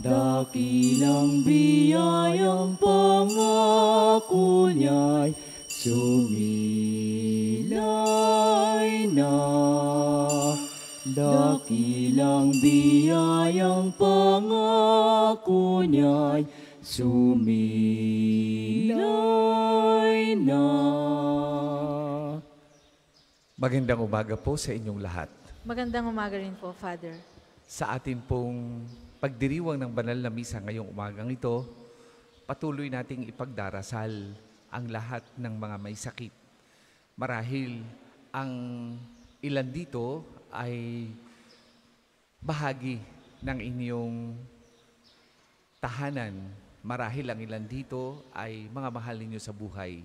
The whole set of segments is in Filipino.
Dakilang biyayang pangako niya'y sumilay na. Dakilang biyayang pangako niya'y sumilay na. Magandang umaga po sa inyong lahat. Magandang umaga rin po, Father. Sa atin pong pagdiriwang ng banal na misa ngayong umagang ito, patuloy nating ipagdarasal ang lahat ng mga may sakit. Marahil ang ilan dito ay bahagi ng inyong tahanan. Marahil ang ilan dito ay mga mahal ninyo sa buhay.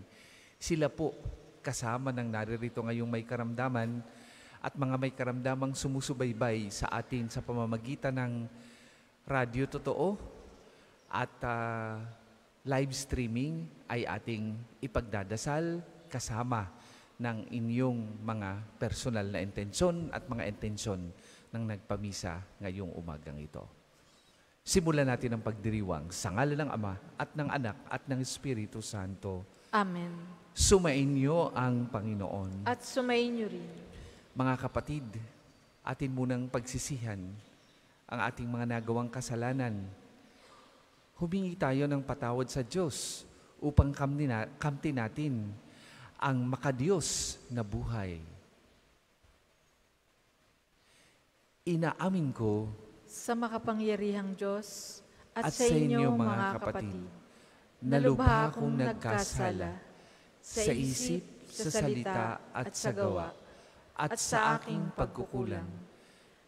Sila po kasama ng naririto ngayong may karamdaman at mga may karamdamang sumusubaybay sa atin sa pamamagitan ng radio totoo at uh, live streaming ay ating ipagdadasal kasama ng inyong mga personal na intensyon at mga intensyon ng nagpamisa ngayong umagang ito. Simulan natin ang pagdiriwang sa ngalan ng Ama at ng Anak at ng Espiritu Santo. Amen. Sumainyo ang Panginoon. At sumainyo rin. Mga kapatid, atin munang pagsisihan ang ating mga nagawang kasalanan. Humingi tayo ng patawad sa Diyos upang kamti, natin ang makadiyos na buhay. Inaamin ko sa makapangyarihang Diyos at, at sa inyo, inyo mga kapatid, na lubha akong nagkasala sa isip, sa salita at sa gawa at sa aking pagkukulang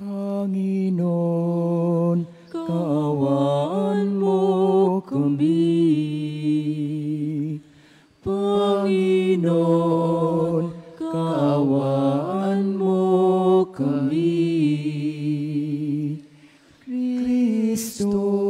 Panginoon, kawaan mo kami. Panginoon, kawaan mo kami. Kristo,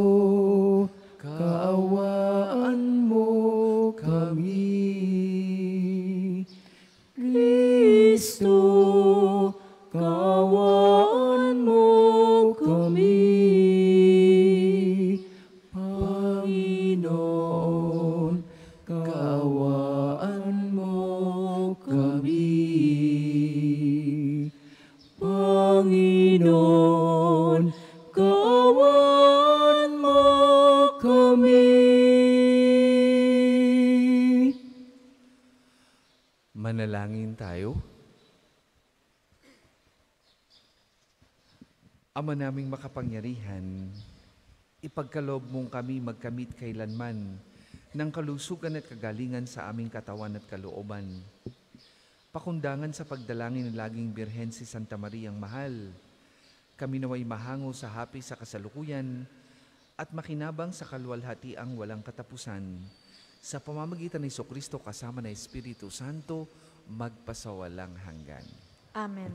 tayo? Ama naming makapangyarihan, ipagkalob mong kami magkamit kailanman ng kalusugan at kagalingan sa aming katawan at kalooban. Pakundangan sa pagdalangin ng laging Birhen si Santa Mariang Mahal, kami naway mahango sa hapi sa kasalukuyan at makinabang sa ang walang katapusan sa pamamagitan ni Kristo kasama ng Espiritu Santo, magpasawalang hanggan. Amen.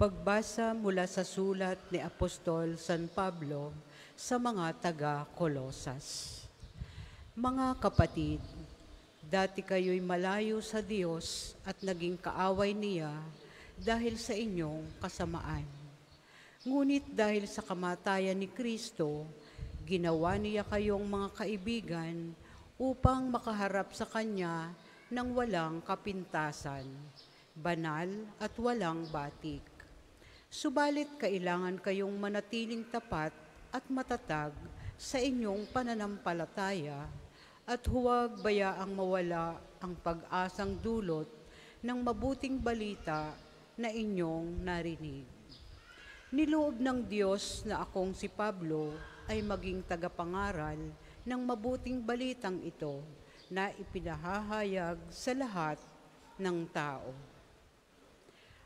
Pagbasa mula sa sulat ni Apostol San Pablo sa mga taga-Kolosas. Mga kapatid, dati kayo'y malayo sa Diyos at naging kaaway niya dahil sa inyong kasamaan. Ngunit dahil sa kamatayan ni Kristo, Ginawa niya kayong mga kaibigan upang makaharap sa Kanya ng walang kapintasan, banal at walang batik. Subalit kailangan kayong manatiling tapat at matatag sa inyong pananampalataya at huwag bayaang mawala ang pag-asang dulot ng mabuting balita na inyong narinig. Niloob ng Diyos na akong si Pablo ay maging tagapangaral ng mabuting balitang ito na ipinahahayag sa lahat ng tao.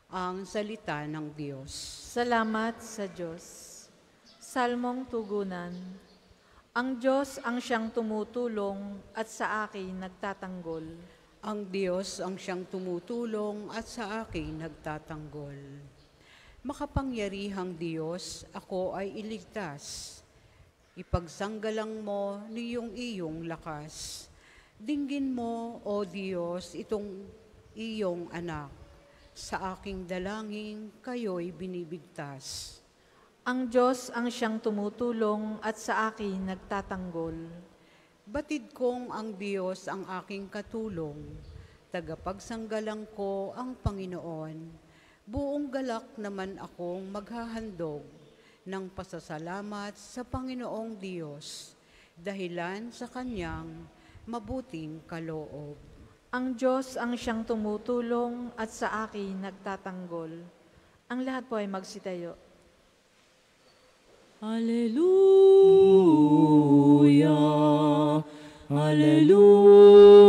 Ang salita ng Diyos. Salamat sa Diyos. Salmong tugunan. Ang Diyos ang siyang tumutulong at sa akin nagtatanggol. Ang Diyos ang siyang tumutulong at sa akin nagtatanggol. Makapangyarihang Diyos, ako ay iligtas. Ipagsanggalang mo niyong iyong lakas. Dinggin mo, O Diyos, itong iyong anak. Sa aking dalangin, kayo'y binibigtas. Ang Diyos ang siyang tumutulong at sa akin nagtatanggol. Batid kong ang Diyos ang aking katulong, tagapagsanggalang ko ang Panginoon. Buong galak naman akong maghahandog ng pasasalamat sa Panginoong Diyos dahilan sa kanyang mabuting kaloob. Ang Diyos ang siyang tumutulong at sa akin nagtatanggol. Ang lahat po ay magsitayo. Hallelujah! Hallelujah!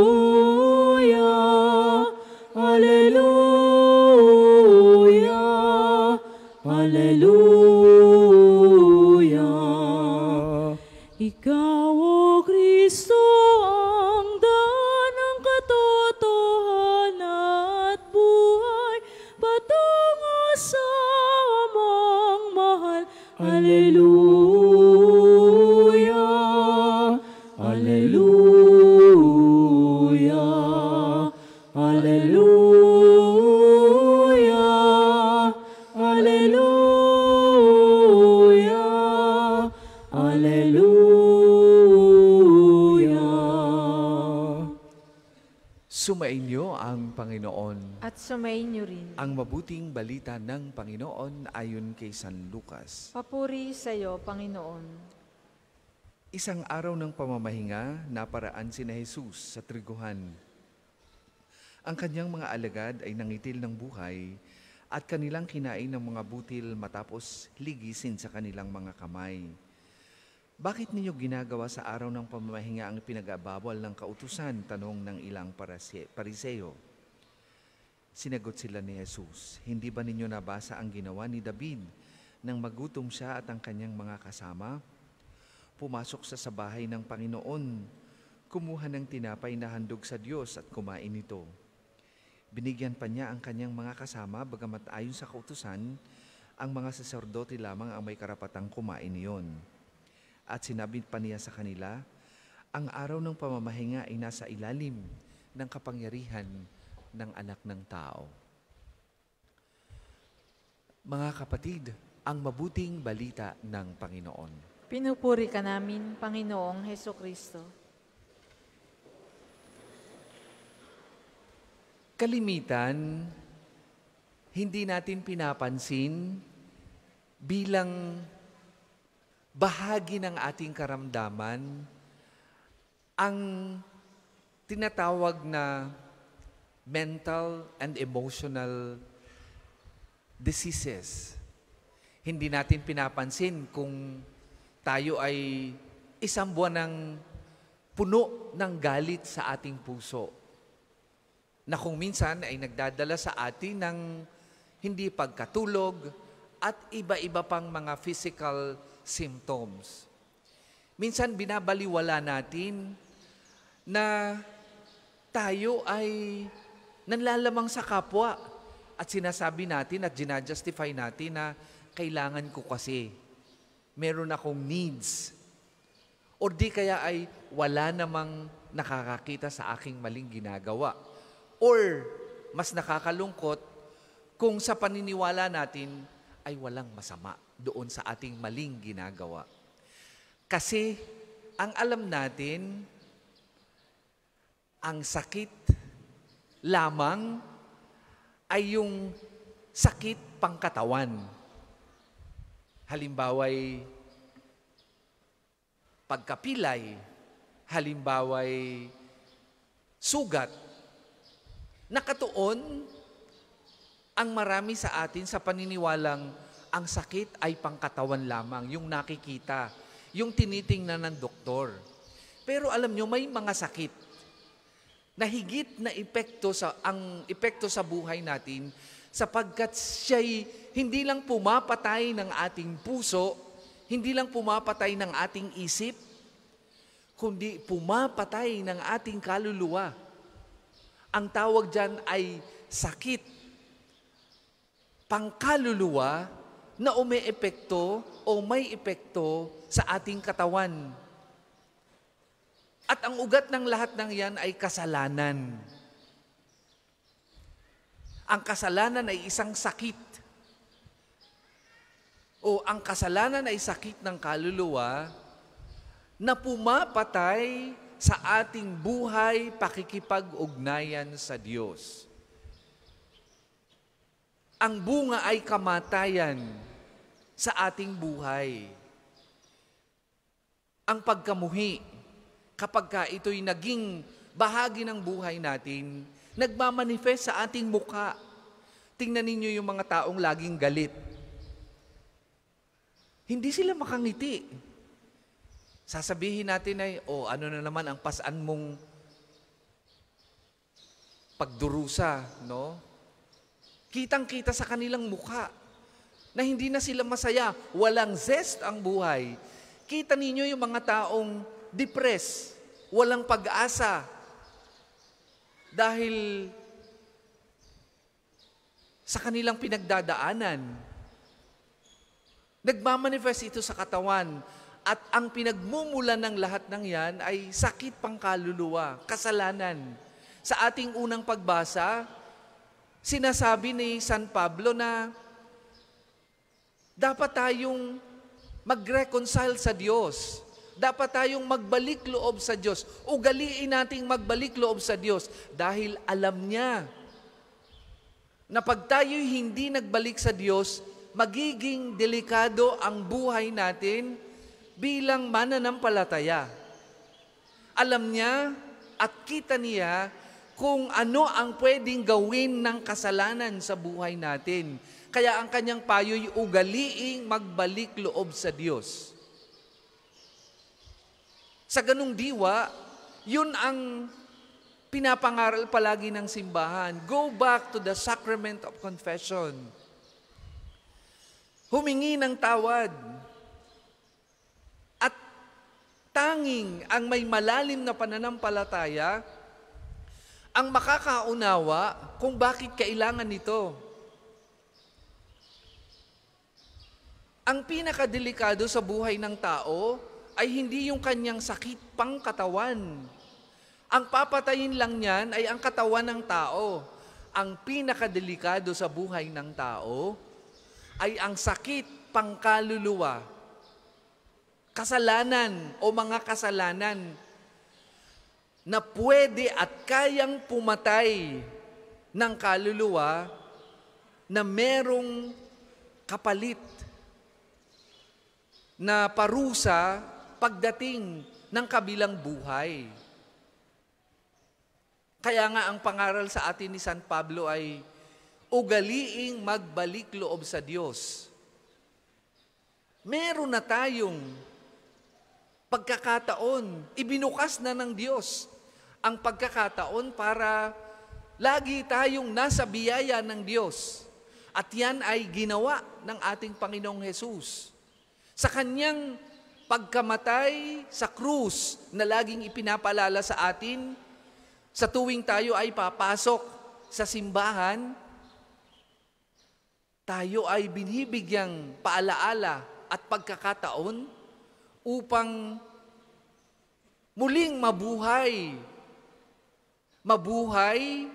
mabuting balita ng Panginoon ayon kay San Lucas. Papuri sa iyo, Panginoon. Isang araw ng pamamahinga, naparaan si na Jesus sa triguhan. Ang kanyang mga alagad ay nangitil ng buhay at kanilang kinain ng mga butil matapos ligisin sa kanilang mga kamay. Bakit ninyo ginagawa sa araw ng pamamahinga ang pinag-abawal ng kautusan? Tanong ng ilang pariseo. Sinagot sila ni Jesus, Hindi ba ninyo nabasa ang ginawa ni David nang magutom siya at ang kanyang mga kasama? Pumasok sa sa bahay ng Panginoon, kumuha ng tinapay na handog sa Diyos at kumain ito. Binigyan pa niya ang kanyang mga kasama bagamat ayon sa kautusan, ang mga saserdote lamang ang may karapatang kumain niyon. At sinabi pa niya sa kanila, ang araw ng pamamahinga ay nasa ilalim ng kapangyarihan ng anak ng tao. Mga kapatid, ang mabuting balita ng Panginoon. Pinupuri ka namin, Panginoong Heso Kristo. Kalimitan, hindi natin pinapansin bilang bahagi ng ating karamdaman ang tinatawag na mental and emotional diseases. Hindi natin pinapansin kung tayo ay isang buwan ng puno ng galit sa ating puso na kung minsan ay nagdadala sa atin ng hindi pagkatulog at iba-iba pang mga physical symptoms. Minsan binabaliwala natin na tayo ay nanlalamang sa kapwa. At sinasabi natin at ginajustify natin na kailangan ko kasi. Meron akong needs. O di kaya ay wala namang nakakakita sa aking maling ginagawa. Or mas nakakalungkot kung sa paniniwala natin ay walang masama doon sa ating maling ginagawa. Kasi ang alam natin, ang sakit lamang ay yung sakit pangkatawan. Halimbawa'y pagkapilay, halimbawa'y sugat. Nakatuon ang marami sa atin sa paniniwalang ang sakit ay pangkatawan lamang, yung nakikita, yung tinitingnan ng doktor. Pero alam nyo, may mga sakit na higit na epekto sa ang epekto sa buhay natin sapagkat siya'y hindi lang pumapatay ng ating puso, hindi lang pumapatay ng ating isip, kundi pumapatay ng ating kaluluwa. Ang tawag diyan ay sakit. Pangkaluluwa na umeepekto o may epekto sa ating katawan at ang ugat ng lahat ng yan ay kasalanan. Ang kasalanan ay isang sakit. O ang kasalanan ay sakit ng kaluluwa na pumapatay sa ating buhay pakikipag-ugnayan sa Diyos. Ang bunga ay kamatayan sa ating buhay. Ang pagkamuhi, kapag ka ito'y naging bahagi ng buhay natin, nagmamanifest sa ating mukha. Tingnan ninyo yung mga taong laging galit. Hindi sila makangiti. Sasabihin natin ay, oh, ano na naman ang pasan mong pagdurusa, no? Kitang-kita sa kanilang mukha na hindi na sila masaya, walang zest ang buhay. Kita ninyo yung mga taong depressed, walang pag-asa. Dahil sa kanilang pinagdadaanan, nagmamanifest ito sa katawan at ang pinagmumula ng lahat ng yan ay sakit pang kaluluwa, kasalanan. Sa ating unang pagbasa, sinasabi ni San Pablo na dapat tayong mag-reconcile sa Diyos. Dapat tayong magbalik loob sa Diyos. Ugaliin nating magbalik loob sa Diyos dahil alam niya na pag tayo'y hindi nagbalik sa Diyos, magiging delikado ang buhay natin bilang mananampalataya. Alam niya at kita niya kung ano ang pwedeng gawin ng kasalanan sa buhay natin. Kaya ang kanyang payo'y ugaliing magbalik loob sa Diyos. Sa ganung diwa, yun ang pinapangaral palagi ng simbahan. Go back to the sacrament of confession. Humingi ng tawad. At tanging ang may malalim na pananampalataya ang makakaunawa kung bakit kailangan nito. Ang pinakadelikado sa buhay ng tao ay hindi yung kanyang sakit pang katawan. Ang papatayin lang niyan ay ang katawan ng tao. Ang pinakadelikado sa buhay ng tao ay ang sakit pangkaluluwa, kasalanan o mga kasalanan na pwede at kayang pumatay ng kaluluwa na merong kapalit na parusa pagdating ng kabilang buhay. Kaya nga ang pangaral sa atin ni San Pablo ay ugaliing magbalik loob sa Diyos. Meron na tayong pagkakataon, ibinukas na ng Diyos ang pagkakataon para lagi tayong nasa biyaya ng Diyos. At yan ay ginawa ng ating Panginoong Hesus. Sa kanyang pagkamatay sa krus na laging ipinapalala sa atin sa tuwing tayo ay papasok sa simbahan, tayo ay binibigyang paalaala at pagkakataon upang muling mabuhay. Mabuhay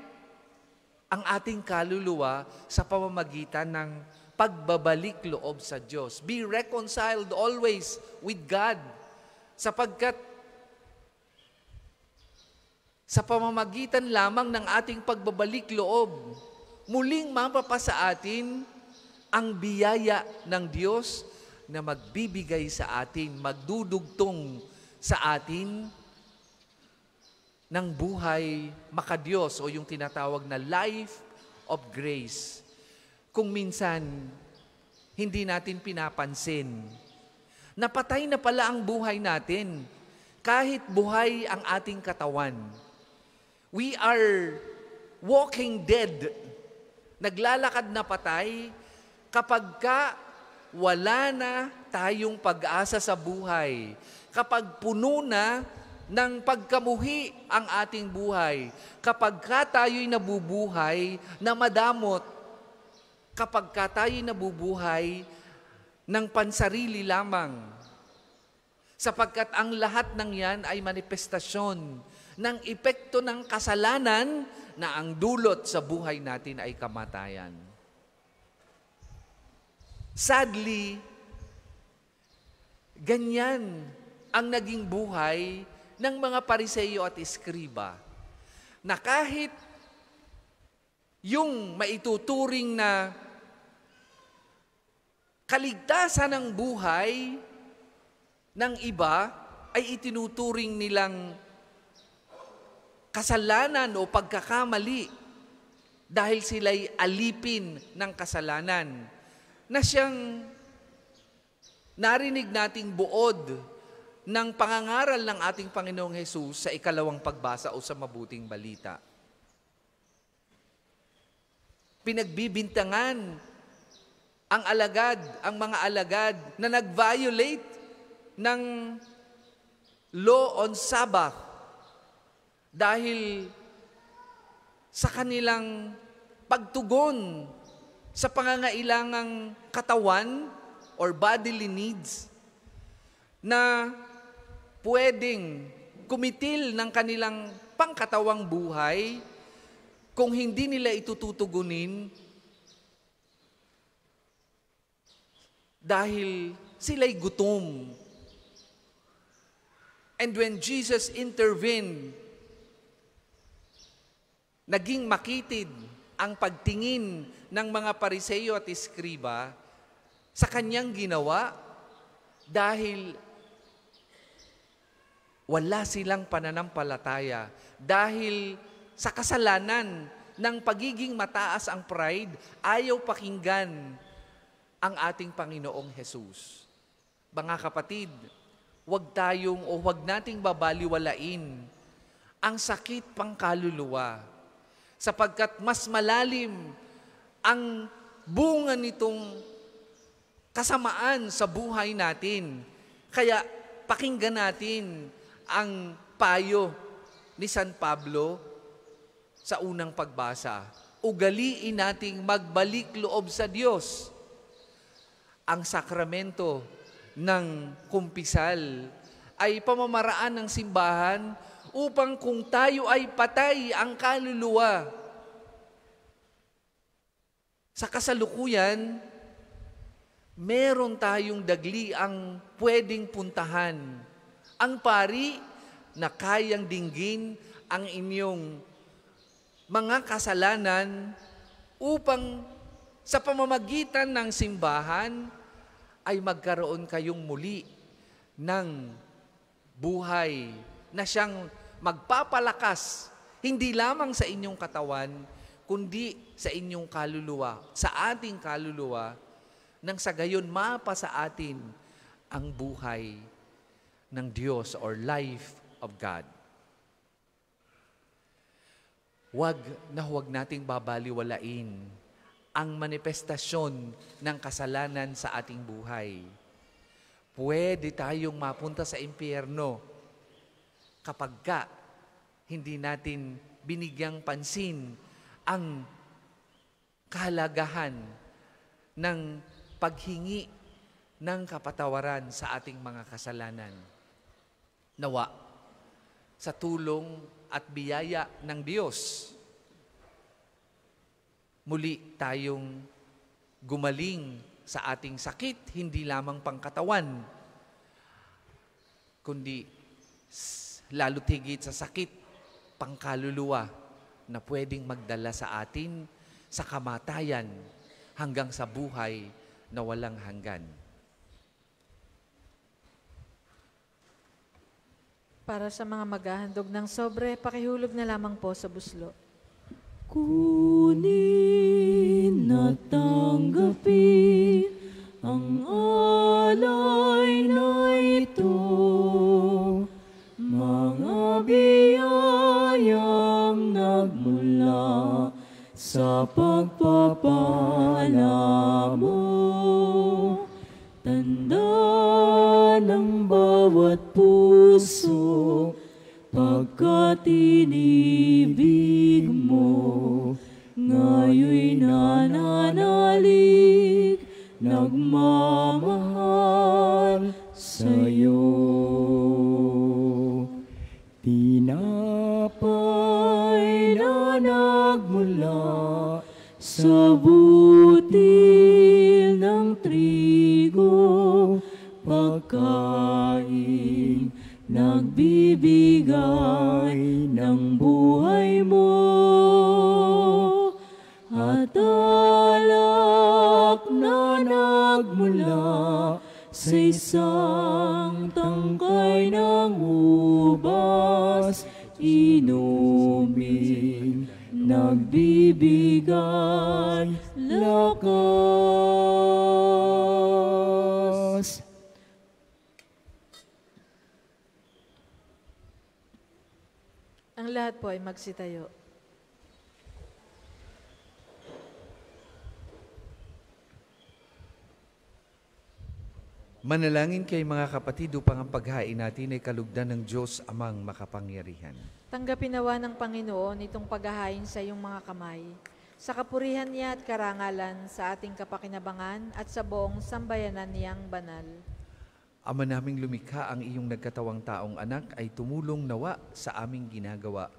ang ating kaluluwa sa pamamagitan ng pagbabalik loob sa Diyos. Be reconciled always with God. Sapagkat sa pamamagitan lamang ng ating pagbabalik loob, muling mapapa sa atin ang biyaya ng Diyos na magbibigay sa atin, magdudugtong sa atin ng buhay makadiyos o yung tinatawag na life of grace kung minsan hindi natin pinapansin. Napatay na pala ang buhay natin kahit buhay ang ating katawan. We are walking dead. Naglalakad na patay kapag ka wala na tayong pag-asa sa buhay. Kapag puno na ng pagkamuhi ang ating buhay. Kapag ka tayo'y nabubuhay na madamot kapag ka tayo nabubuhay ng pansarili lamang. Sapagkat ang lahat ng yan ay manifestasyon ng epekto ng kasalanan na ang dulot sa buhay natin ay kamatayan. Sadly, ganyan ang naging buhay ng mga pariseyo at iskriba na kahit yung maituturing na kaligtasan ng buhay ng iba ay itinuturing nilang kasalanan o pagkakamali dahil sila'y alipin ng kasalanan na siyang narinig nating buod ng pangangaral ng ating Panginoong Hesus sa ikalawang pagbasa o sa mabuting balita. Pinagbibintangan ang alagad, ang mga alagad na nag-violate ng law on Sabbath dahil sa kanilang pagtugon sa pangangailangang katawan or bodily needs na pwedeng kumitil ng kanilang pangkatawang buhay kung hindi nila itututugunin dahil sila'y gutom. And when Jesus intervened, naging makitid ang pagtingin ng mga pariseyo at iskriba sa kanyang ginawa dahil wala silang pananampalataya dahil sa kasalanan ng pagiging mataas ang pride, ayaw pakinggan ang ating Panginoong Hesus. Mga kapatid, huwag tayong o huwag nating babaliwalain ang sakit pangkaluluwa sapagkat mas malalim ang bunga nitong kasamaan sa buhay natin. Kaya pakinggan natin ang payo ni San Pablo sa unang pagbasa. Ugaliin nating magbalik loob sa Diyos ang sakramento ng kumpisal ay pamamaraan ng simbahan upang kung tayo ay patay ang kaluluwa. Sa kasalukuyan, meron tayong dagli ang pwedeng puntahan. Ang pari na kayang dinggin ang inyong mga kasalanan upang sa pamamagitan ng simbahan, ay magkaroon kayong muli ng buhay na siyang magpapalakas hindi lamang sa inyong katawan, kundi sa inyong kaluluwa, sa ating kaluluwa, nang sa gayon mapa sa atin ang buhay ng Diyos or life of God. wag na huwag nating babaliwalain ang manifestasyon ng kasalanan sa ating buhay. Pwede tayong mapunta sa impyerno kapag ka hindi natin binigyang pansin ang kahalagahan ng paghingi ng kapatawaran sa ating mga kasalanan. Nawa, sa tulong at biyaya ng Diyos, muli tayong gumaling sa ating sakit, hindi lamang pangkatawan, kundi lalo tigit sa sakit, pangkaluluwa na pwedeng magdala sa atin sa kamatayan hanggang sa buhay na walang hanggan. Para sa mga maghahandog ng sobre, pakihulog na lamang po sa buslo. Kunin at tanggapin ang alay na ito, mga biyayang nagmula sa pagpapala mo. Tanda ng bawat puso pagkat inibig mo tayo'y nananalig, nagmamahal sa'yo. Tinapay na nagmula sa butil ng trigo, pagkain nagbibigay ng buhay mo. Tadalak na nagmula sa isang tangkay ng ubas, inumin, nagbibigay lakas. Ang lahat po ay magsitayo. Manalangin kay mga kapatid upang ang paghain natin ay kalugdan ng Diyos amang makapangyarihan. Tanggapin nawa ng Panginoon itong paghahain sa iyong mga kamay, sa kapurihan niya at karangalan sa ating kapakinabangan at sa buong sambayanan niyang banal. Ama naming lumikha ang iyong nagkatawang taong anak ay tumulong nawa sa aming ginagawa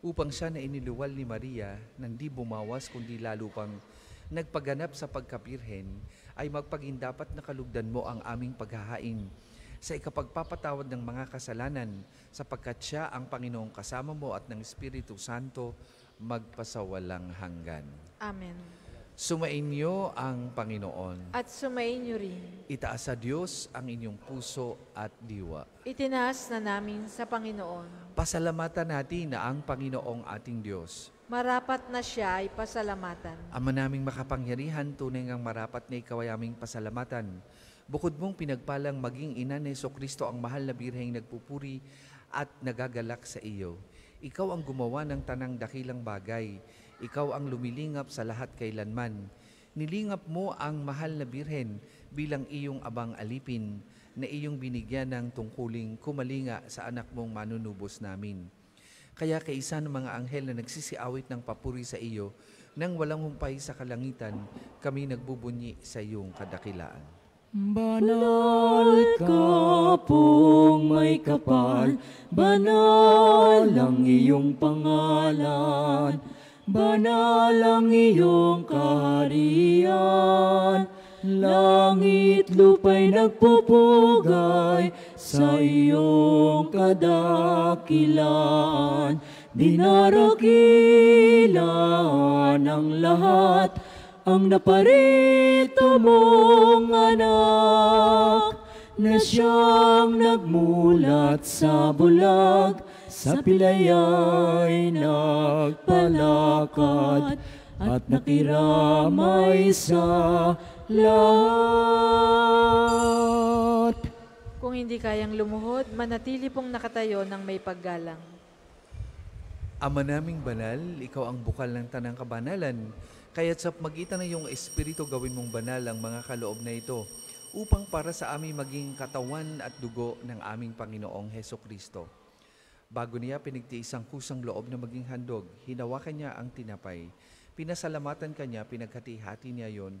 upang siya na iniluwal ni Maria nang di bumawas kundi lalo pang nagpaganap sa pagkapirhen ay magpaging dapat nakalugdan mo ang aming paghahain sa ikapagpapatawad ng mga kasalanan sapagkat siya ang Panginoong kasama mo at ng Espiritu Santo magpasawalang hanggan. Amen. Sumainyo ang Panginoon. At sumainyo rin. Itaas sa Diyos ang inyong puso at diwa. Itinaas na namin sa Panginoon. Pasalamatan natin na ang Panginoong ating Diyos Marapat na siya ay pasalamatan. Ama naming makapangyarihan, tunay ngang marapat na ikaw ay aming pasalamatan. Bukod mong pinagpalang maging ina ni Yeso Kristo ang mahal na birheng nagpupuri at nagagalak sa iyo. Ikaw ang gumawa ng tanang dakilang bagay. Ikaw ang lumilingap sa lahat kailanman. Nilingap mo ang mahal na birhen bilang iyong abang alipin na iyong binigyan ng tungkuling kumalinga sa anak mong manunubos namin. Kaya kaisa ng mga anghel na nagsisiawit ng papuri sa iyo, nang walang humpay sa kalangitan, kami nagbubunyi sa iyong kadakilaan. Banal ka pong may kapal, banal ang iyong pangalan, banal ang iyong kaharian, Langit lupa'y nagpupugay sa iyong kadakilan. Dinarakilan ang lahat ang naparito mong anak na siyang nagmulat sa bulag sa pilay ay nagpalakad at nakiramay sa lahat. Kung hindi kayang lumuhod, manatili pong nakatayo ng may paggalang. Ama naming banal, ikaw ang bukal ng tanang kabanalan, kaya't sa magitan ng iyong espiritu gawin mong banal ang mga kaloob na ito, upang para sa amin maging katawan at dugo ng aming Panginoong Heso Kristo. Bago niya pinigtiis ang kusang loob na maging handog, hinawakan niya ang tinapay, pinasalamatan kanya, pinagkatihati niya yon,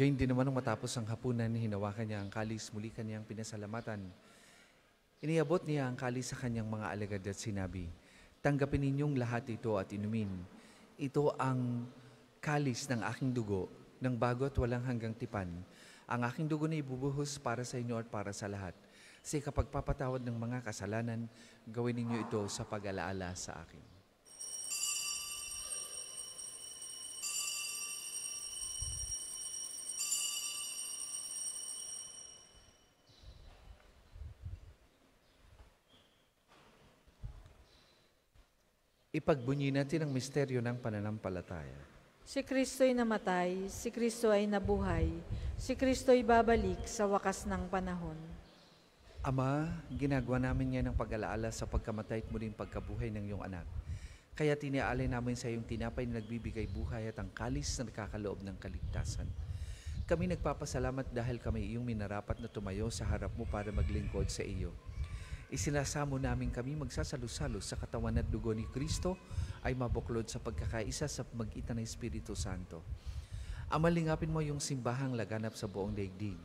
Gayun din naman nung matapos ang hapunan, hinawakan niya ang kalis, muli kanyang pinasalamatan. Iniabot niya ang kalis sa kanyang mga alagad at sinabi, Tanggapin ninyong lahat ito at inumin. Ito ang kalis ng aking dugo, ng bago at walang hanggang tipan. Ang aking dugo na ibubuhos para sa inyo at para sa lahat. Sa kapagpapatawad ng mga kasalanan, gawin ninyo ito sa pag-alaala sa akin. Ipagbunyi natin ang misteryo ng pananampalataya. Si Kristo'y namatay, si Kristo ay nabuhay, si Kristo'y babalik sa wakas ng panahon. Ama, ginagawa namin ngayon ang pag-alaala sa pagkamatay at muling pagkabuhay ng iyong anak. Kaya tiniaalay namin sa iyong tinapay na nagbibigay buhay at ang kalis na nakakaloob ng kaligtasan. Kami nagpapasalamat dahil kami iyong minarapat na tumayo sa harap mo para maglingkod sa iyo. Isinasamo namin kami magsasalusalo sa katawan at dugo ni Kristo ay mabuklod sa pagkakaisa sa magitan ng Espiritu Santo. Amalingapin mo yung simbahang laganap sa buong daigdig.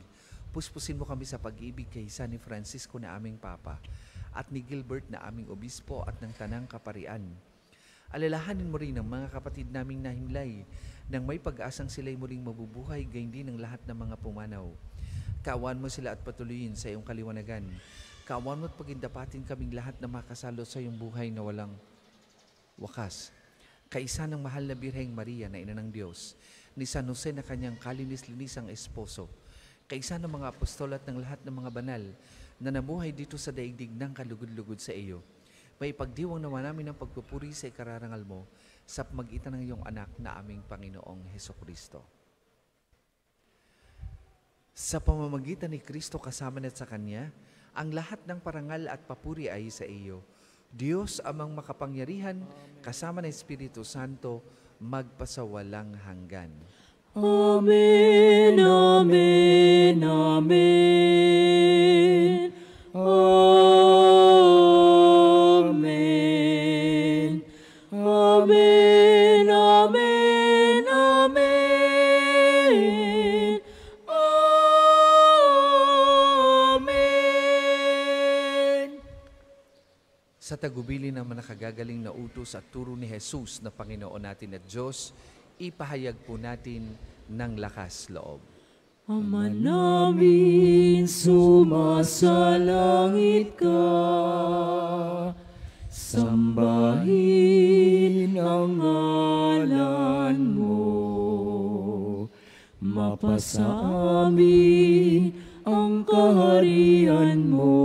Puspusin mo kami sa pag-ibig kay San Francisco na aming Papa at ni Gilbert na aming obispo at ng Tanang Kaparian. Alalahanin mo rin ang mga kapatid naming nahimlay nang may pag-asang sila'y muling mabubuhay gayon din ang lahat ng mga pumanaw. Kawan mo sila at patuloyin sa iyong kaliwanagan Kaawan mo't pagindapatin kaming lahat na makasalo sa iyong buhay na walang wakas. Kaisa ng mahal na Birheng Maria na ina ng Diyos, ni San Jose na kanyang kalinis-linisang esposo, kaisa ng mga apostol at ng lahat ng mga banal na namuhay dito sa daigdig ng kalugod-lugod sa iyo. May pagdiwang naman namin ang pagpupuri sa ikararangal mo sa pagitan ng iyong anak na aming Panginoong Heso Kristo. Sa pamamagitan ni Kristo kasama at sa Kanya, ang lahat ng parangal at papuri ay sa iyo. Diyos amang makapangyarihan, kasama ng Espiritu Santo, magpasawalang hanggan. Amen, Amen, Amen. Amen. gubili ng manakagagaling na utos at turo ni Jesus na Panginoon natin at Diyos, ipahayag po natin ng lakas loob. Ama namin, sumasalangit ka, sambahin ang ngalan mo, mapasa amin ang kaharian mo.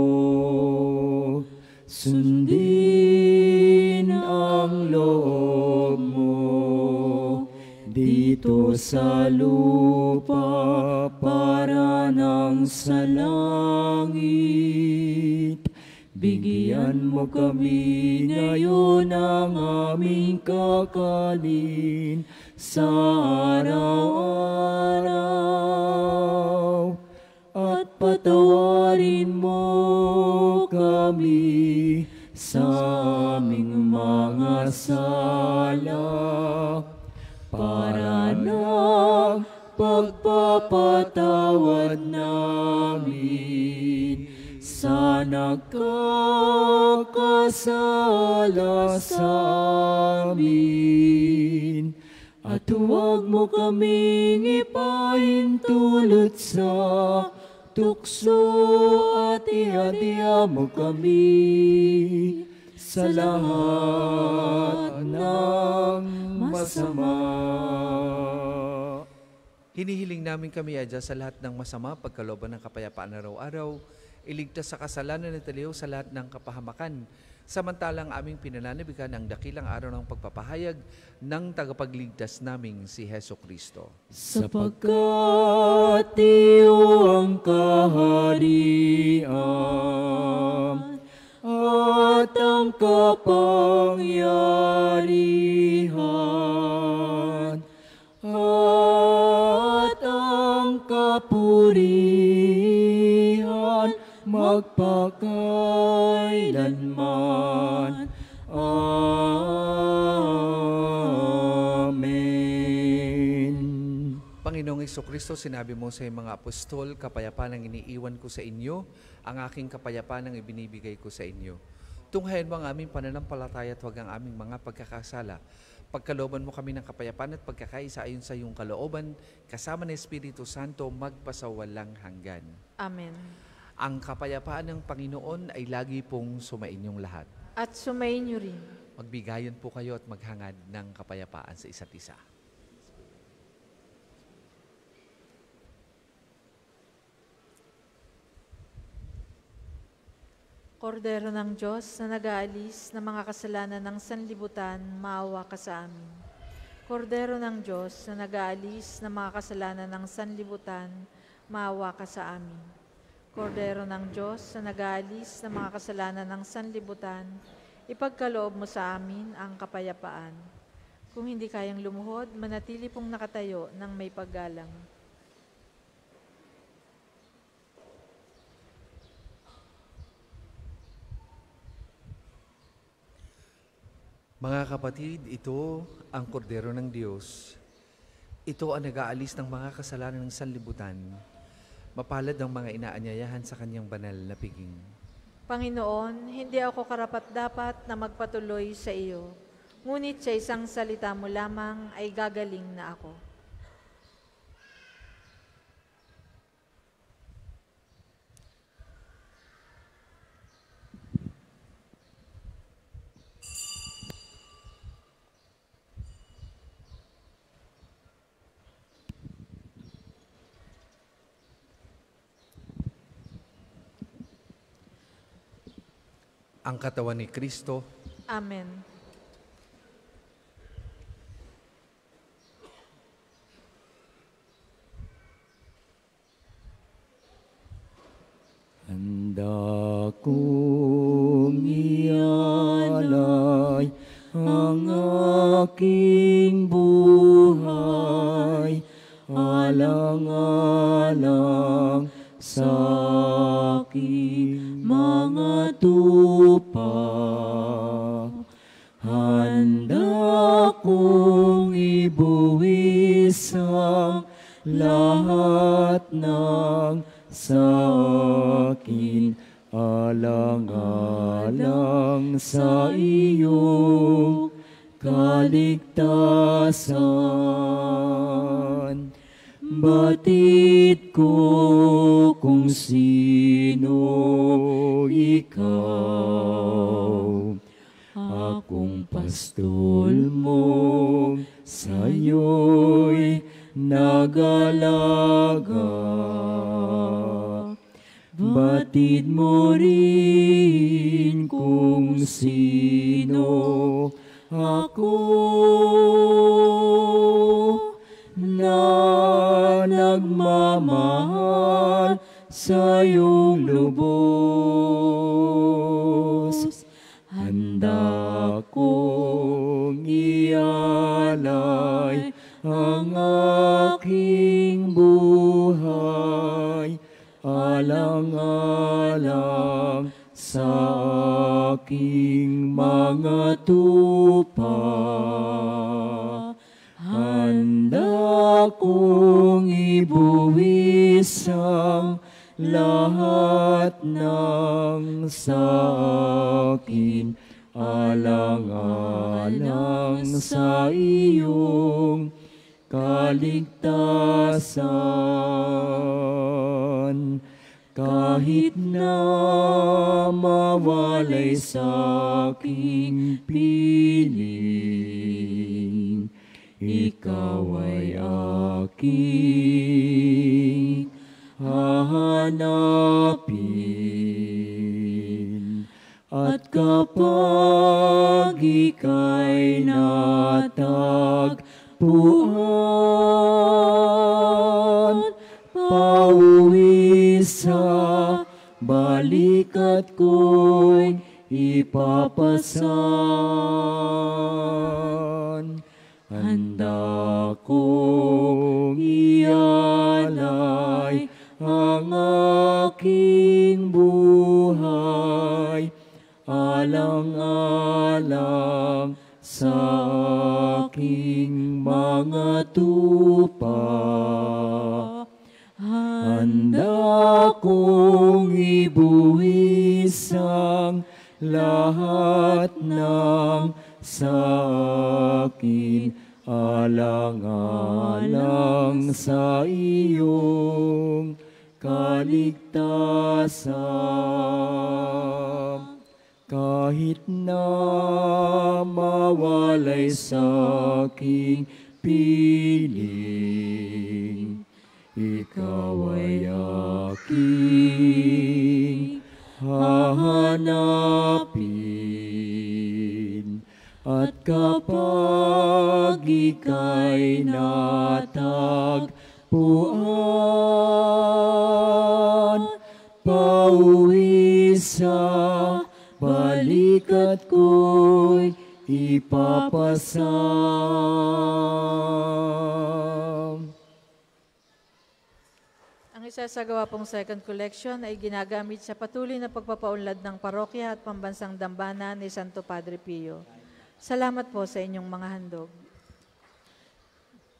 Sundin ang loob mo dito sa lupa para ng sa langit. Bigyan mo kami ngayon ang aming kakanin sa araw-araw Patawarin mo kami sa aming mga sala para ng pagpapatawad namin sa nagkakasala sa amin. At huwag mo kaming ipahintulot sa Tukso at ihadya mo kami sa lahat ng masama. Hinihiling namin kami, Adya, sa lahat ng masama, pagkaloban ng kapayapaan araw-araw, iligtas sa kasalanan at taliw sa lahat ng kapahamakan, Samantalang aming pinananibigan ang dakilang araw ng pagpapahayag ng tagapagligtas naming si Heso Kristo. Sapagkat iyo ang kaharian at ang kapangyarihan at ang kapurihan magpakailanman. Amen. Panginoong Kristo, sinabi mo sa mga apostol, kapayapaan ang iniiwan ko sa inyo, ang aking kapayapaan ang ibinibigay ko sa inyo. Tunghayan mo ang aming pananampalataya at huwag ang aming mga pagkakasala. Pagkalooban mo kami ng kapayapaan at pagkakaisa ayon sa iyong kalooban, kasama ng Espiritu Santo, magpasawalang hanggan. Amen. Ang kapayapaan ng Panginoon ay lagi pong sumainyong lahat. At sumainyo rin. Magbigayon po kayo at maghangad ng kapayapaan sa isa't isa. Kordero ng Diyos na nag-aalis ng mga kasalanan ng sanlibutan, maawa ka sa amin. Kordero ng Diyos na nag-aalis ng mga kasalanan ng sanlibutan, maawa ka sa amin. Kordero ng Diyos na nag-aalis ng mga kasalanan ng sanlibutan, ipagkaloob mo sa amin ang kapayapaan. Kung hindi kayang lumuhod, manatili pong nakatayo ng may paggalang. Mga kapatid, ito ang kordero ng Diyos. Ito ang nag-aalis ng mga kasalanan ng sanlibutan. Mapalad ang mga inaanyayahan sa kanyang banal na piging. Panginoon, hindi ako karapat-dapat na magpatuloy sa iyo, ngunit sa isang salita mo lamang ay gagaling na ako. ang katawan ni Kristo. Amen. rin kung sino ako na nagmamahal sa iyong lubos. Handa kong ialay ang aking buhay. pangalang sa aking mga tupa. Handa kong ibuwis ang lahat ng sa akin alang-alang sa iyong kaligtasan kahit na mawalay sa aking piling, ikaw ay aking hahanapin. At kapag ika'y natagpuan, sa balikat ko'y ipapasan. Handa kong ialay ang aking buhay, alang-alang sa aking mga tupay akong ibuwis ang lahat ng sa akin alang-alang sa iyong kaligtasan. Kahit na mawalay sa aking piling, ikaw ay aking hahanapin. At kapag ika'y natagpuan, pauwi sa balikat ko'y ipapasal. sa Naisasagawa pong second collection ay ginagamit sa patuloy na pagpapaunlad ng parokya at pambansang dambana ni Santo Padre Pio. Salamat po sa inyong mga handog.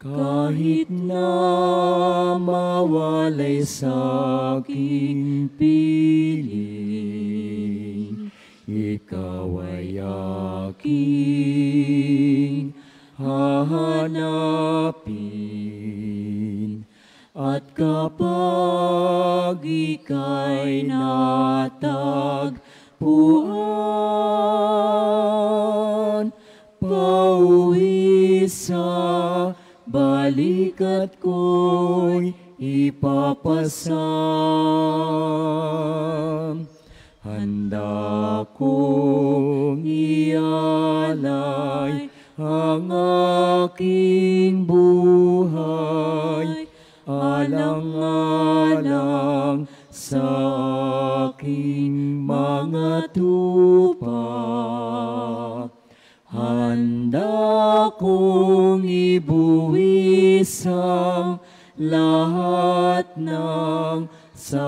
Kahit na mawalay sa aking piling, ikaw ay aking hahanapin. At kapag ika'y natagpuan, pauwi sa balikat ko'y ipapasa. Handa kong ialay ang aking buhay alang-alang sa aking mga tupa. Handa kong ibuwis ang lahat ng sa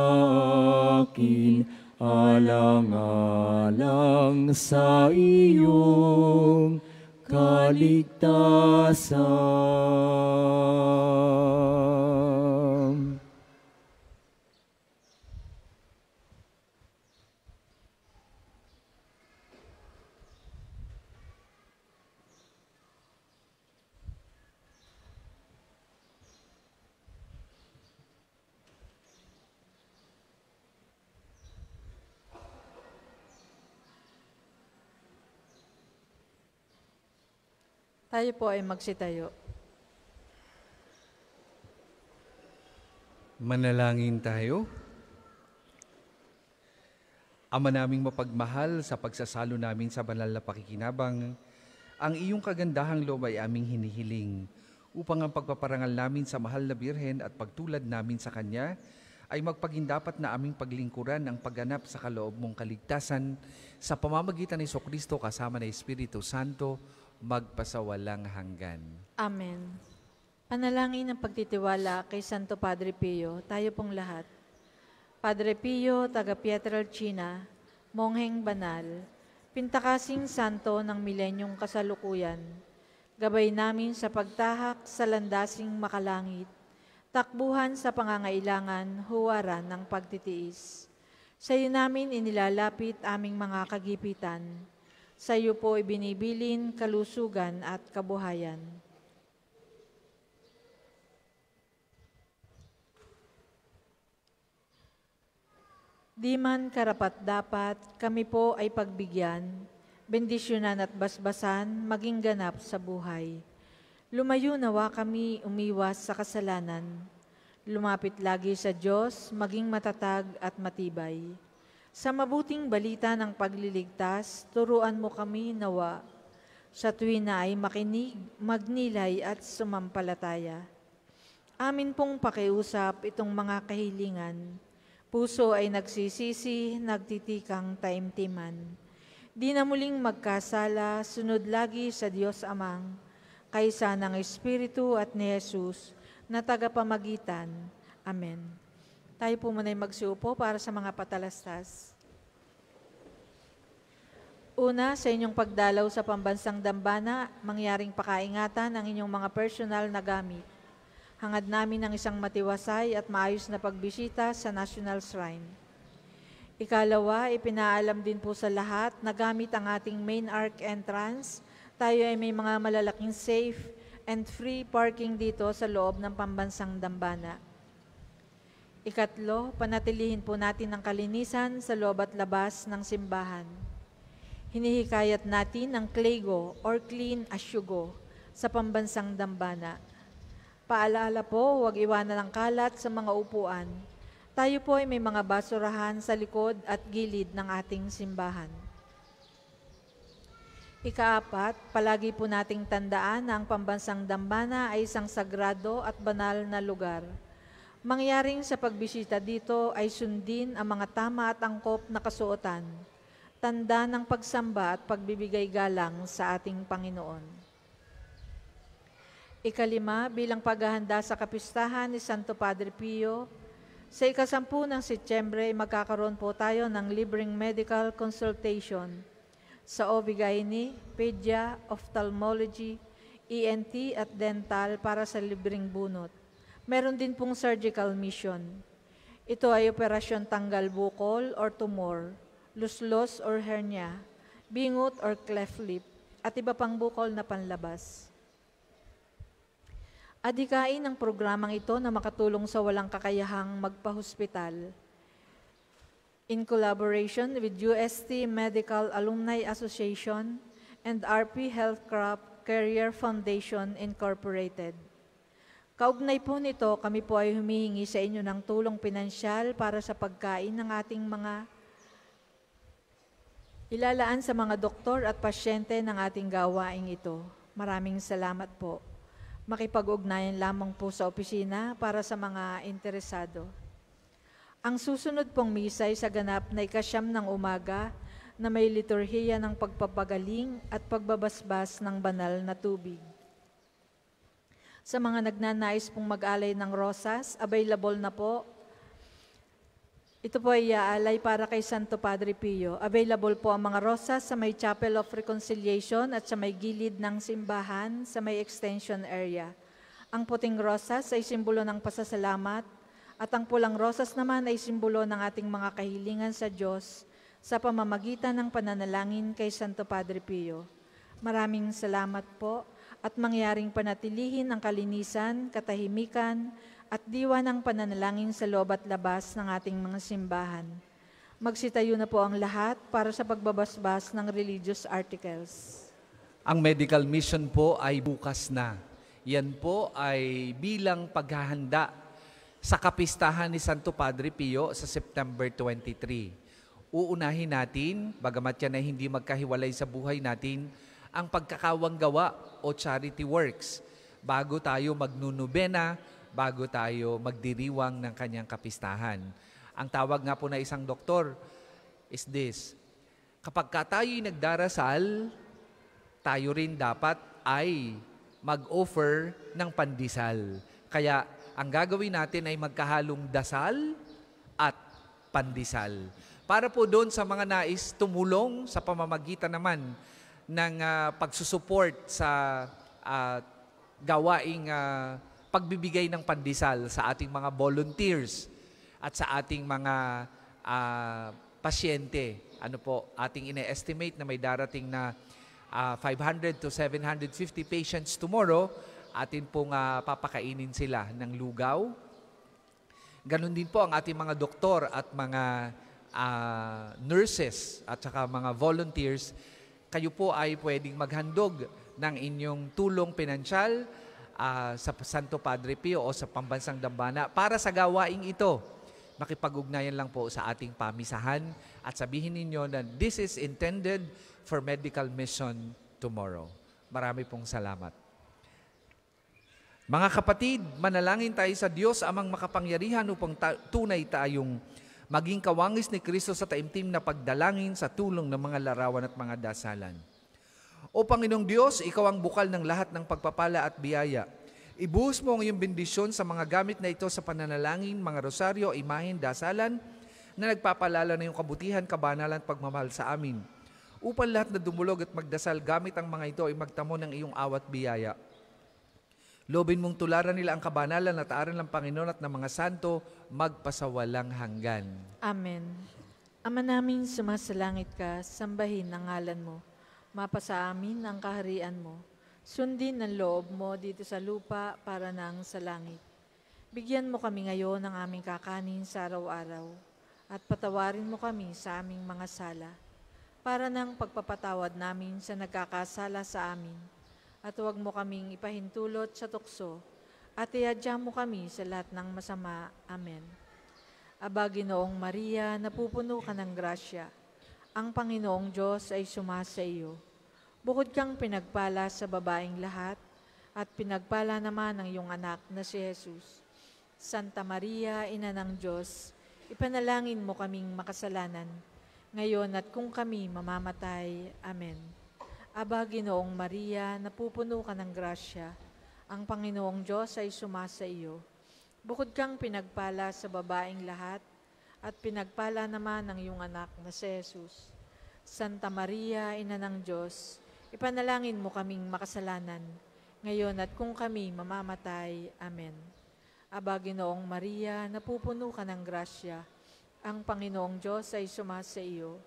akin alang-alang sa iyong kaligtasan. Tayo po ay magsitayo. Manalangin tayo. Ama naming mapagmahal sa pagsasalo namin sa banal na pakikinabang, ang iyong kagandahang loob ay aming hinihiling upang ang pagpaparangal namin sa mahal na Birhen at pagtulad namin sa Kanya ay magpagindapat na aming paglingkuran ang pagganap sa kaloob mong kaligtasan sa pamamagitan ni Kristo kasama ng Espiritu Santo magpasawalang hanggan. Amen. Panalangin ng pagtitiwala kay Santo Padre Pio, tayo pong lahat. Padre Pio, taga Pietrelcina, mongheng banal, pintakasing santo ng milenyong kasalukuyan, gabay namin sa pagtahak sa landasing makalangit, takbuhan sa pangangailangan, huwaran ng pagtitiis. Sa iyo namin inilalapit aming mga kagipitan, sa iyo po ibinibilin kalusugan at kabuhayan. Di man karapat dapat, kami po ay pagbigyan, bendisyonan at basbasan, maging ganap sa buhay. Lumayo nawa kami umiwas sa kasalanan. Lumapit lagi sa Diyos, maging matatag at matibay. Sa mabuting balita ng pagliligtas, turuan mo kami nawa. Sa tuwi na ay makinig, magnilay at sumampalataya. Amin pong pakiusap itong mga kahilingan. Puso ay nagsisisi, nagtitikang taimtiman. Di na muling magkasala, sunod lagi sa Diyos Amang, kaysa ng Espiritu at ni Jesus, na tagapamagitan. Amen. Tayo po muna ay magsiupo para sa mga patalastas. Una, sa inyong pagdalaw sa pambansang dambana, mangyaring pakaingatan ang inyong mga personal na gamit. Hangad namin ang isang matiwasay at maayos na pagbisita sa National Shrine. Ikalawa, ipinaalam din po sa lahat na gamit ang ating main arc entrance, tayo ay may mga malalaking safe and free parking dito sa loob ng pambansang dambana. Ikatlo, panatilihin po natin ang kalinisan sa loob at labas ng simbahan. Hinihikayat natin ang klego or clean asyugo sa pambansang dambana. Paalala po, huwag iwanan ang kalat sa mga upuan. Tayo po ay may mga basurahan sa likod at gilid ng ating simbahan. Ikaapat, palagi po nating tandaan na ang pambansang dambana ay isang sagrado at banal na lugar Mangyaring sa pagbisita dito ay sundin ang mga tama at angkop na kasuotan, tanda ng pagsamba at pagbibigay galang sa ating Panginoon. Ikalima, bilang paghahanda sa kapistahan ni Santo Padre Pio, sa ikasampu ng Setyembre, magkakaroon po tayo ng libreng medical consultation sa OB-GYN, Pedia, Ophthalmology, ENT at Dental para sa libreng bunot. Meron din pong surgical mission. Ito ay operasyon tanggal bukol or tumor, luslos or hernia, bingot or cleft lip, at iba pang bukol na panlabas. Adikain ang programang ito na makatulong sa walang kakayahang magpa-hospital. in collaboration with UST Medical Alumni Association and RP Healthcraft Career Foundation Incorporated. Kaugnay po nito, kami po ay humihingi sa inyo ng tulong pinansyal para sa pagkain ng ating mga ilalaan sa mga doktor at pasyente ng ating gawaing ito. Maraming salamat po. Makipag-ugnayan lamang po sa opisina para sa mga interesado. Ang susunod pong misa ay sa ganap na ikasyam ng umaga na may liturhiya ng pagpapagaling at pagbabasbas ng banal na tubig. Sa mga nagnanais pong mag-alay ng rosas, available na po. Ito po ay aalay ah, para kay Santo Padre Pio. Available po ang mga rosas sa may Chapel of Reconciliation at sa may gilid ng simbahan sa may extension area. Ang puting rosas ay simbolo ng pasasalamat at ang pulang rosas naman ay simbolo ng ating mga kahilingan sa Diyos sa pamamagitan ng pananalangin kay Santo Padre Pio. Maraming salamat po at mangyaring panatilihin ang kalinisan, katahimikan, at diwa ng pananalangin sa loob at labas ng ating mga simbahan. Magsitayo na po ang lahat para sa pagbabasbas ng religious articles. Ang medical mission po ay bukas na. Yan po ay bilang paghahanda sa kapistahan ni Santo Padre Pio sa September 23. Uunahin natin, bagamat yan ay hindi magkahiwalay sa buhay natin, ang pagkakawanggawa o charity works bago tayo magnunubena, bago tayo magdiriwang ng kanyang kapistahan. Ang tawag nga po na isang doktor is this, kapag ka tayo'y nagdarasal, tayo rin dapat ay mag-offer ng pandisal. Kaya ang gagawin natin ay magkahalong dasal at pandisal. Para po doon sa mga nais tumulong sa pamamagitan naman ng uh, ah, pagsusuport sa uh, gawaing uh, pagbibigay ng pandesal sa ating mga volunteers at sa ating mga uh, pasyente. Ano po, ating ine-estimate na may darating na uh, 500 to 750 patients tomorrow. Atin pong uh, papakainin sila ng lugaw. Ganon din po ang ating mga doktor at mga uh, nurses at saka mga volunteers kayo po ay pwedeng maghandog ng inyong tulong pinansyal uh, sa Santo Padre Pio o sa Pambansang Dambana para sa gawaing ito. Makipag-ugnayan lang po sa ating pamisahan at sabihin ninyo na this is intended for medical mission tomorrow. Marami pong salamat. Mga kapatid, manalangin tayo sa Diyos amang makapangyarihan upang ta- tunay tayong maging kawangis ni Kristo sa taimtim na pagdalangin sa tulong ng mga larawan at mga dasalan. O Panginoong Diyos, Ikaw ang bukal ng lahat ng pagpapala at biyaya. Ibuhos mo ang iyong bendisyon sa mga gamit na ito sa pananalangin, mga rosaryo, imahen, dasalan, na nagpapalala na iyong kabutihan, kabanalan at pagmamahal sa amin. Upang lahat na dumulog at magdasal gamit ang mga ito ay magtamo ng iyong awat biyaya. Lobin mong tularan nila ang kabanalan at aral ng Panginoon at ng mga santo magpasawalang hanggan. Amen. Ama namin, sumasalangit ka, sambahin ang ngalan mo. Mapasa amin ang kaharian mo. Sundin ang loob mo dito sa lupa para nang sa langit. Bigyan mo kami ngayon ng aming kakanin sa araw-araw at patawarin mo kami sa aming mga sala para nang pagpapatawad namin sa nagkakasala sa amin at huwag mo kaming ipahintulot sa tukso at iadya mo kami sa lahat ng masama. Amen. Aba, Ginoong Maria, napupuno ka ng grasya. Ang Panginoong Diyos ay sumasa iyo. Bukod kang pinagpala sa babaeng lahat, at pinagpala naman ang iyong anak na si Jesus. Santa Maria, Ina ng Diyos, ipanalangin mo kaming makasalanan, ngayon at kung kami mamamatay. Amen. Aba, Ginoong Maria, napupuno ka ng grasya. Ang Panginoong Diyos ay sumasa iyo. Bukod kang pinagpala sa babaing lahat, at pinagpala naman ang iyong anak na si Jesus. Santa Maria, Ina ng Diyos, ipanalangin mo kaming makasalanan, ngayon at kung kami mamamatay. Amen. Aba, Ginoong Maria, napupuno ka ng grasya. Ang Panginoong Diyos ay sumasa iyo.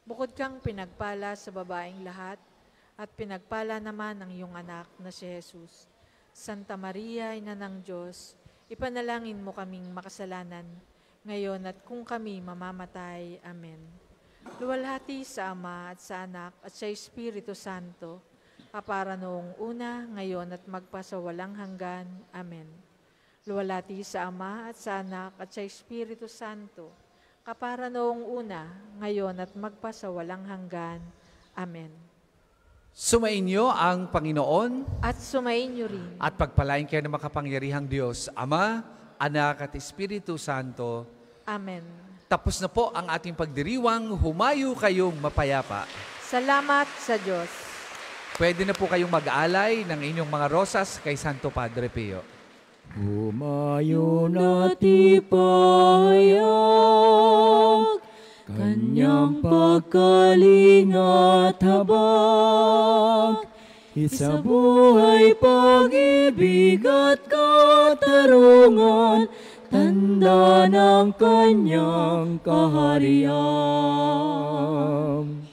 Bukod kang pinagpala sa babaing lahat, at pinagpala naman ang iyong anak na si Jesus. Santa Maria, Ina ng Diyos, ipanalangin mo kaming makasalanan, ngayon at kung kami mamamatay. Amen. Luwalhati sa Ama at sa Anak at sa Espiritu Santo, apara noong una, ngayon at magpasawalang hanggan. Amen. Luwalhati sa Ama at sa Anak at sa Espiritu Santo, kapara noong una, ngayon at magpasawalang hanggan. Amen. Sumainyo ang Panginoon at sumainyo rin. At pagpalain kayo ng makapangyarihang Diyos, Ama, Anak at Espiritu Santo. Amen. Tapos na po ang ating pagdiriwang, humayo kayong mapayapa. Salamat sa Diyos. Pwede na po kayong mag-alay ng inyong mga rosas kay Santo Padre Pio. Humayo na tipayag Kanyang pagkalingat habag, isa buhay pag-ibig at katarungan, tanda ng kanyang kaharian.